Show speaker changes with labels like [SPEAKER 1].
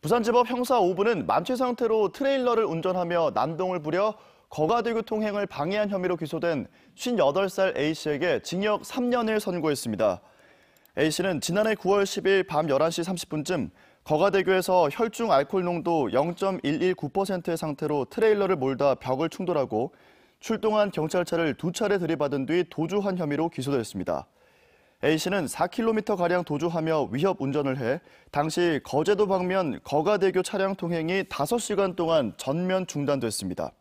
[SPEAKER 1] 부산지법 형사 5부는 만취 상태로 트레일러를 운전하며 난동을 부려 거가대교통 행을 방해한 혐의로 기소된 58살 A씨에게 징역 3년을 선고했습니다. A씨는 지난해 9월 10일 밤 11시 30분쯤 거가대교에서 혈중 알코올 농도 0.119%의 상태로 트레일러를 몰다 벽을 충돌하고 출동한 경찰차를 두 차례 들이받은 뒤 도주한 혐의로 기소됐습니다. A씨는 4km가량 도주하며 위협 운전을 해 당시 거제도 방면 거가대교 차량 통행이 5시간 동안 전면 중단됐습니다.